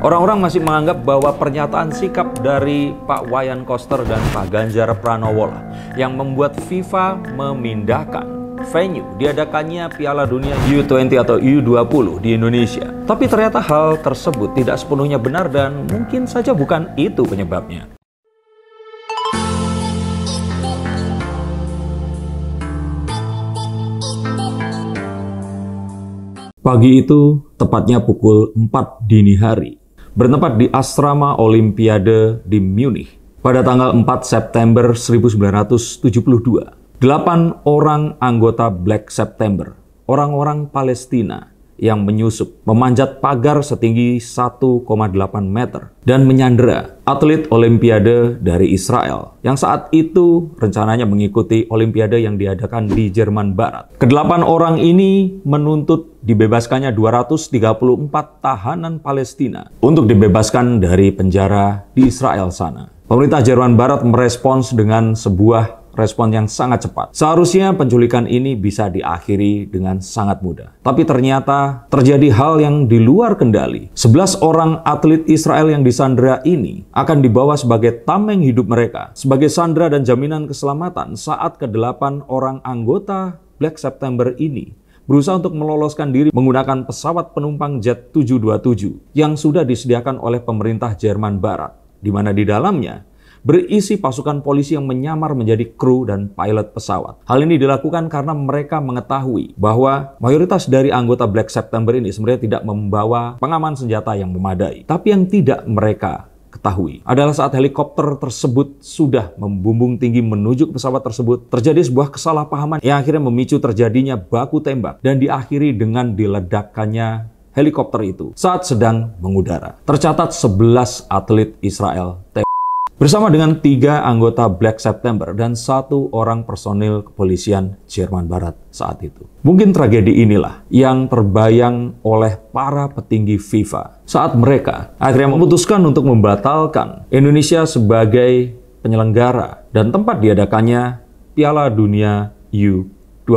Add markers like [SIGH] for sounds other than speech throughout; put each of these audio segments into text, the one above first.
Orang-orang masih menganggap bahwa pernyataan sikap dari Pak Wayan Koster dan Pak Ganjar Pranowo lah yang membuat FIFA memindahkan venue diadakannya Piala Dunia U20 atau U20 di Indonesia. Tapi ternyata hal tersebut tidak sepenuhnya benar dan mungkin saja bukan itu penyebabnya. Pagi itu, tepatnya pukul 4 dini hari, bertempat di asrama Olimpiade di Munich. Pada tanggal 4 September 1972, delapan orang anggota Black September, orang-orang Palestina yang menyusup, memanjat pagar setinggi 1,8 meter dan menyandera atlet Olimpiade dari Israel yang saat itu rencananya mengikuti Olimpiade yang diadakan di Jerman Barat. Kedelapan orang ini menuntut dibebaskannya 234 tahanan Palestina untuk dibebaskan dari penjara di Israel sana. Pemerintah Jerman Barat merespons dengan sebuah respon yang sangat cepat. Seharusnya penculikan ini bisa diakhiri dengan sangat mudah. Tapi ternyata terjadi hal yang di luar kendali. 11 orang atlet Israel yang disandra ini akan dibawa sebagai tameng hidup mereka, sebagai sandra dan jaminan keselamatan saat kedelapan orang anggota Black September ini berusaha untuk meloloskan diri menggunakan pesawat penumpang jet 727 yang sudah disediakan oleh pemerintah Jerman Barat, di mana di dalamnya berisi pasukan polisi yang menyamar menjadi kru dan pilot pesawat. Hal ini dilakukan karena mereka mengetahui bahwa mayoritas dari anggota Black September ini sebenarnya tidak membawa pengaman senjata yang memadai. Tapi yang tidak mereka ketahui adalah saat helikopter tersebut sudah membumbung tinggi menuju ke pesawat tersebut, terjadi sebuah kesalahpahaman yang akhirnya memicu terjadinya baku tembak dan diakhiri dengan diledakkannya helikopter itu saat sedang mengudara. Tercatat 11 atlet Israel tewas bersama dengan tiga anggota Black September dan satu orang personil kepolisian Jerman Barat saat itu. Mungkin tragedi inilah yang terbayang oleh para petinggi FIFA saat mereka akhirnya memutuskan untuk membatalkan Indonesia sebagai penyelenggara dan tempat diadakannya Piala Dunia U20.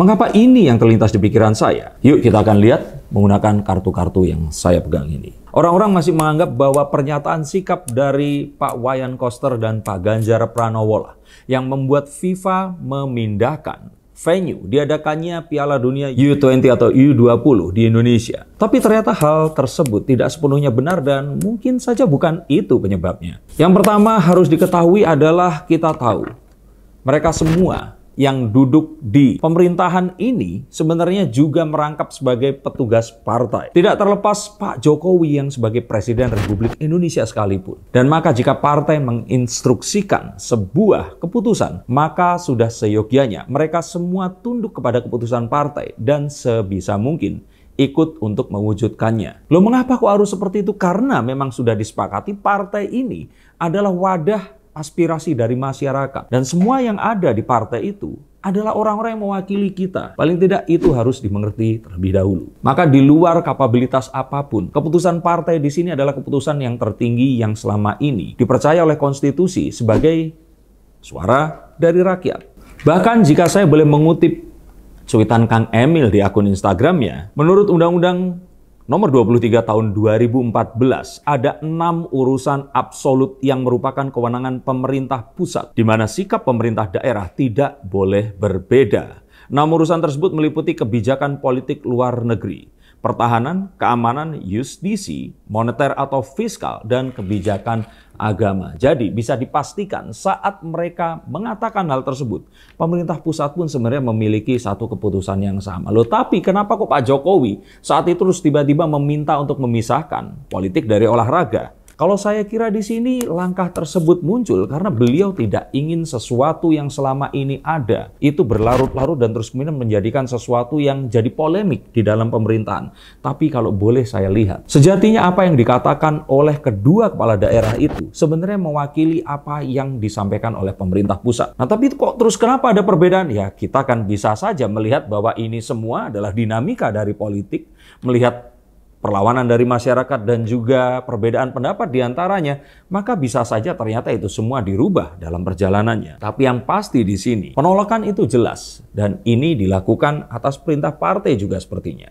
Mengapa ini yang terlintas di pikiran saya? Yuk kita akan lihat menggunakan kartu-kartu yang saya pegang ini. Orang-orang masih menganggap bahwa pernyataan sikap dari Pak Wayan Koster dan Pak Ganjar Pranowo lah yang membuat FIFA memindahkan venue diadakannya Piala Dunia U20 atau U20 di Indonesia. Tapi ternyata hal tersebut tidak sepenuhnya benar dan mungkin saja bukan itu penyebabnya. Yang pertama harus diketahui adalah kita tahu mereka semua yang duduk di pemerintahan ini sebenarnya juga merangkap sebagai petugas partai. Tidak terlepas Pak Jokowi yang sebagai Presiden Republik Indonesia sekalipun. Dan maka jika partai menginstruksikan sebuah keputusan, maka sudah seyogianya mereka semua tunduk kepada keputusan partai dan sebisa mungkin ikut untuk mewujudkannya. Loh mengapa kok harus seperti itu? Karena memang sudah disepakati partai ini adalah wadah aspirasi dari masyarakat. Dan semua yang ada di partai itu adalah orang-orang yang mewakili kita. Paling tidak itu harus dimengerti terlebih dahulu. Maka di luar kapabilitas apapun, keputusan partai di sini adalah keputusan yang tertinggi yang selama ini dipercaya oleh konstitusi sebagai suara dari rakyat. Bahkan jika saya boleh mengutip cuitan Kang Emil di akun Instagramnya, menurut Undang-Undang Nomor 23 tahun 2014 ada enam urusan absolut yang merupakan kewenangan pemerintah pusat di mana sikap pemerintah daerah tidak boleh berbeda. Enam urusan tersebut meliputi kebijakan politik luar negeri, pertahanan, keamanan, justisi, moneter atau fiskal, dan kebijakan agama. Jadi bisa dipastikan saat mereka mengatakan hal tersebut, pemerintah pusat pun sebenarnya memiliki satu keputusan yang sama. Loh tapi kenapa kok Pak Jokowi saat itu terus tiba-tiba meminta untuk memisahkan politik dari olahraga? Kalau saya kira di sini langkah tersebut muncul karena beliau tidak ingin sesuatu yang selama ini ada itu berlarut-larut dan terus kemudian menjadikan sesuatu yang jadi polemik di dalam pemerintahan. Tapi kalau boleh saya lihat, sejatinya apa yang dikatakan oleh kedua kepala daerah itu sebenarnya mewakili apa yang disampaikan oleh pemerintah pusat. Nah, tapi kok terus kenapa ada perbedaan? Ya, kita kan bisa saja melihat bahwa ini semua adalah dinamika dari politik, melihat perlawanan dari masyarakat dan juga perbedaan pendapat diantaranya, maka bisa saja ternyata itu semua dirubah dalam perjalanannya. Tapi yang pasti di sini, penolakan itu jelas dan ini dilakukan atas perintah partai juga sepertinya.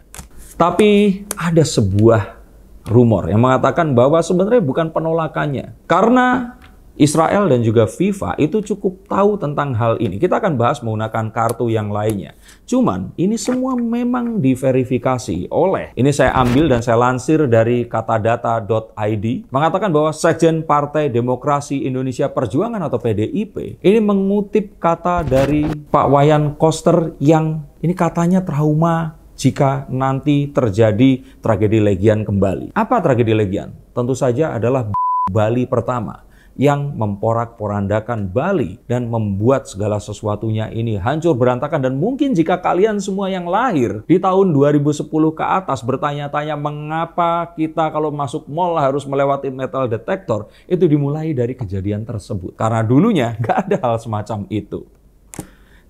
Tapi ada sebuah rumor yang mengatakan bahwa sebenarnya bukan penolakannya. Karena Israel dan juga FIFA itu cukup tahu tentang hal ini. Kita akan bahas menggunakan kartu yang lainnya. Cuman ini semua memang diverifikasi oleh ini saya ambil dan saya lansir dari katadata.id mengatakan bahwa Sekjen Partai Demokrasi Indonesia Perjuangan atau PDIP ini mengutip kata dari Pak Wayan Koster yang ini katanya trauma jika nanti terjadi tragedi legian kembali. Apa tragedi legian? Tentu saja adalah Bali pertama yang memporak-porandakan Bali dan membuat segala sesuatunya ini hancur berantakan dan mungkin jika kalian semua yang lahir di tahun 2010 ke atas bertanya-tanya mengapa kita kalau masuk mall harus melewati metal detector itu dimulai dari kejadian tersebut karena dulunya [LAUGHS] gak ada hal semacam itu.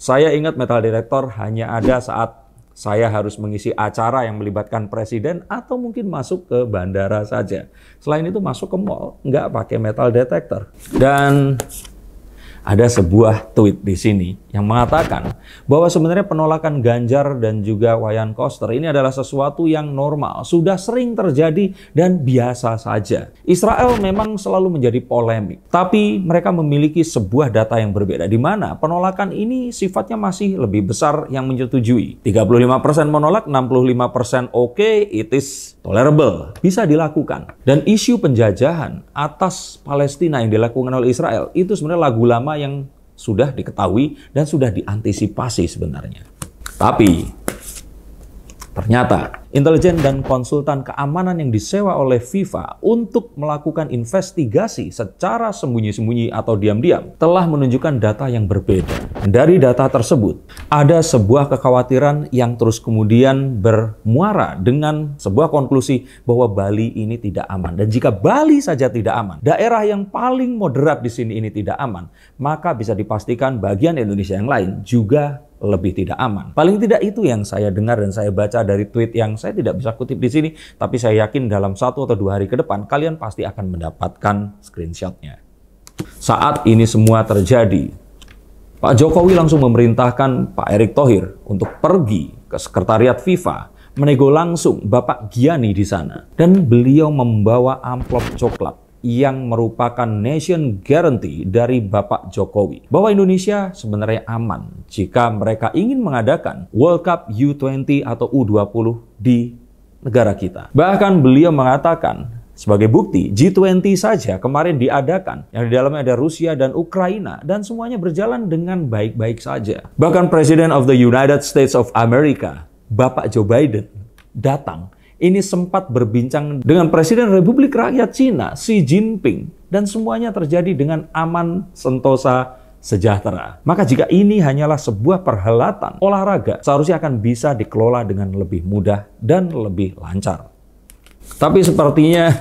Saya ingat metal detector hanya ada saat saya harus mengisi acara yang melibatkan presiden atau mungkin masuk ke bandara saja. Selain itu masuk ke mall, nggak pakai metal detector. Dan ada sebuah tweet di sini yang mengatakan bahwa sebenarnya penolakan Ganjar dan juga Wayan Koster ini adalah sesuatu yang normal, sudah sering terjadi dan biasa saja. Israel memang selalu menjadi polemik, tapi mereka memiliki sebuah data yang berbeda di mana penolakan ini sifatnya masih lebih besar yang menyetujui. 35% menolak, 65% oke, okay, it is tolerable, bisa dilakukan. Dan isu penjajahan atas Palestina yang dilakukan oleh Israel itu sebenarnya lagu lama yang sudah diketahui dan sudah diantisipasi sebenarnya. Tapi Ternyata, intelijen dan konsultan keamanan yang disewa oleh FIFA untuk melakukan investigasi secara sembunyi-sembunyi atau diam-diam telah menunjukkan data yang berbeda. Dari data tersebut, ada sebuah kekhawatiran yang terus kemudian bermuara dengan sebuah konklusi bahwa Bali ini tidak aman. Dan jika Bali saja tidak aman, daerah yang paling moderat di sini ini tidak aman, maka bisa dipastikan bagian Indonesia yang lain juga lebih tidak aman. Paling tidak itu yang saya dengar dan saya baca dari tweet yang saya tidak bisa kutip di sini, tapi saya yakin dalam satu atau dua hari ke depan kalian pasti akan mendapatkan screenshotnya. Saat ini semua terjadi, Pak Jokowi langsung memerintahkan Pak Erick Thohir untuk pergi ke sekretariat FIFA menego langsung Bapak Giani di sana dan beliau membawa amplop coklat yang merupakan nation guarantee dari Bapak Jokowi bahwa Indonesia sebenarnya aman jika mereka ingin mengadakan World Cup U20 atau U20 di negara kita. Bahkan beliau mengatakan sebagai bukti, G20 saja kemarin diadakan, yang di dalamnya ada Rusia dan Ukraina, dan semuanya berjalan dengan baik-baik saja. Bahkan Presiden of the United States of America, Bapak Joe Biden, datang ini sempat berbincang dengan Presiden Republik Rakyat Cina Xi Jinping dan semuanya terjadi dengan aman, sentosa, sejahtera. Maka jika ini hanyalah sebuah perhelatan olahraga, seharusnya akan bisa dikelola dengan lebih mudah dan lebih lancar. Tapi sepertinya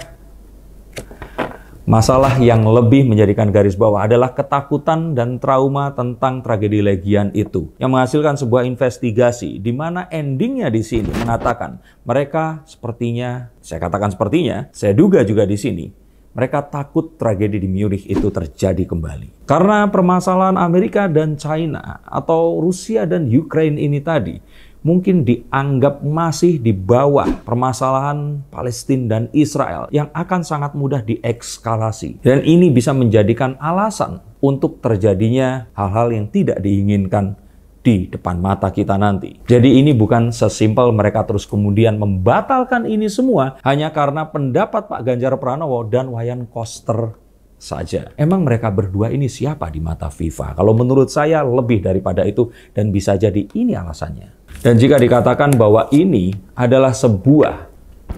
Masalah yang lebih menjadikan garis bawah adalah ketakutan dan trauma tentang tragedi Legian itu yang menghasilkan sebuah investigasi di mana endingnya di sini mengatakan mereka sepertinya saya katakan sepertinya saya duga juga di sini mereka takut tragedi di Munich itu terjadi kembali. Karena permasalahan Amerika dan China atau Rusia dan Ukraina ini tadi mungkin dianggap masih di bawah permasalahan Palestina dan Israel yang akan sangat mudah diekskalasi. Dan ini bisa menjadikan alasan untuk terjadinya hal-hal yang tidak diinginkan di depan mata kita nanti. Jadi ini bukan sesimpel mereka terus kemudian membatalkan ini semua hanya karena pendapat Pak Ganjar Pranowo dan Wayan Koster saja. Emang mereka berdua ini siapa di mata FIFA? Kalau menurut saya lebih daripada itu dan bisa jadi ini alasannya. Dan jika dikatakan bahwa ini adalah sebuah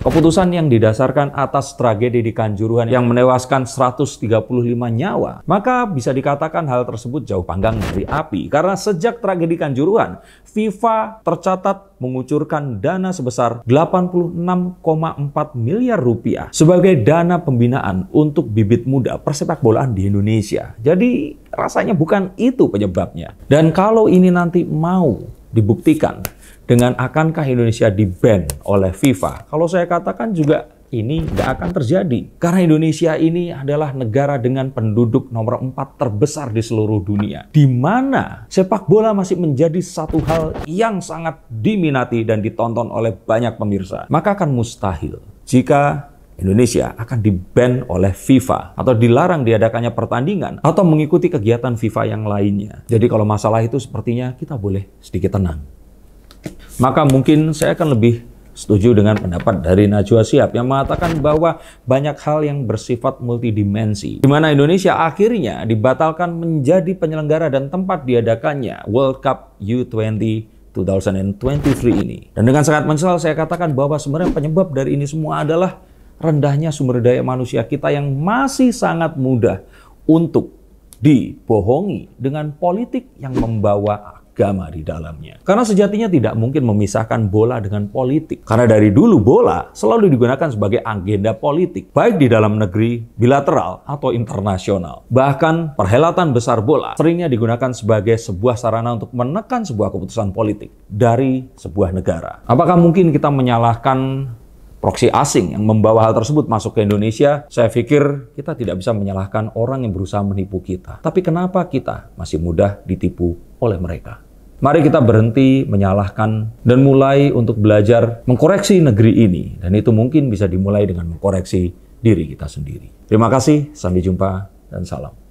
Keputusan yang didasarkan atas tragedi di Kanjuruhan yang menewaskan 135 nyawa, maka bisa dikatakan hal tersebut jauh panggang dari api. Karena sejak tragedi Kanjuruhan, FIFA tercatat mengucurkan dana sebesar 86,4 miliar rupiah sebagai dana pembinaan untuk bibit muda persepak bolaan di Indonesia. Jadi rasanya bukan itu penyebabnya. Dan kalau ini nanti mau dibuktikan dengan akankah Indonesia diban oleh FIFA? Kalau saya katakan juga ini nggak akan terjadi. Karena Indonesia ini adalah negara dengan penduduk nomor 4 terbesar di seluruh dunia. Di mana sepak bola masih menjadi satu hal yang sangat diminati dan ditonton oleh banyak pemirsa. Maka akan mustahil jika Indonesia akan diban oleh FIFA atau dilarang diadakannya pertandingan atau mengikuti kegiatan FIFA yang lainnya. Jadi kalau masalah itu sepertinya kita boleh sedikit tenang maka mungkin saya akan lebih setuju dengan pendapat dari Najwa Siap yang mengatakan bahwa banyak hal yang bersifat multidimensi. Di mana Indonesia akhirnya dibatalkan menjadi penyelenggara dan tempat diadakannya World Cup U20 2023 ini. Dan dengan sangat menyesal saya katakan bahwa sebenarnya penyebab dari ini semua adalah rendahnya sumber daya manusia kita yang masih sangat mudah untuk dibohongi dengan politik yang membawa agama di dalamnya. Karena sejatinya tidak mungkin memisahkan bola dengan politik. Karena dari dulu bola selalu digunakan sebagai agenda politik, baik di dalam negeri, bilateral, atau internasional. Bahkan perhelatan besar bola seringnya digunakan sebagai sebuah sarana untuk menekan sebuah keputusan politik dari sebuah negara. Apakah mungkin kita menyalahkan proksi asing yang membawa hal tersebut masuk ke Indonesia, saya pikir kita tidak bisa menyalahkan orang yang berusaha menipu kita. Tapi kenapa kita masih mudah ditipu oleh mereka? Mari kita berhenti menyalahkan dan mulai untuk belajar mengkoreksi negeri ini. Dan itu mungkin bisa dimulai dengan mengkoreksi diri kita sendiri. Terima kasih, sampai jumpa dan salam.